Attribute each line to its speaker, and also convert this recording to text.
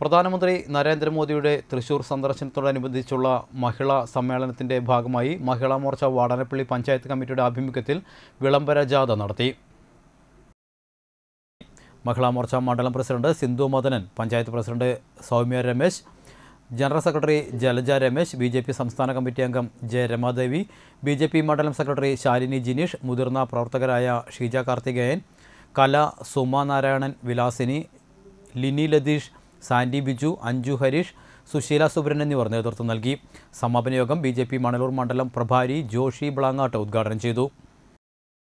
Speaker 1: പ്രധാനമന്ത്രി നരേന്ദ്രമോദിയുടെ തൃശൂർ സന്ദർശനത്തോടനുബന്ധിച്ചുള്ള മഹിളാ സമ്മേളനത്തിൻ്റെ ഭാഗമായി മഹിളാ മോർച്ച വാടനപ്പള്ളി പഞ്ചായത്ത് കമ്മിറ്റിയുടെ ആഭിമുഖ്യത്തിൽ വിളംബര ജാഥ നടത്തി മഹിളാ മോർച്ച മണ്ഡലം president Sindhu Madanan panchayat president Soumya Ramesh general secretary Jalaja Ramesh B J P സംസ്ഥാന കമ്മിറ്റി അംഗം J Ramadevi B J P മണ്ഡലം സെക്രട്ടറി ശാലിനി ജിനീഷ് മുതിർന്ന പ്രവർത്തകരായ ഷീജ കാർത്തികേയൻ കല സുമ നാരായണൻ വിലാസിനി ലിനി ലതീഷ് സാൻഡി ബിജു അഞ്ജു ഹരീഷ് സുശീല സുബ്രൻ എന്നിവർ നേതൃത്വം നൽകി സമാപന യോഗം ബി ജെ പി മണലൂർ മണ്ഡലം പ്രഭാരി ജോഷി ബ്ലാങ്ങാട്ട് ഉദ്ഘാടനം ചെയ്തു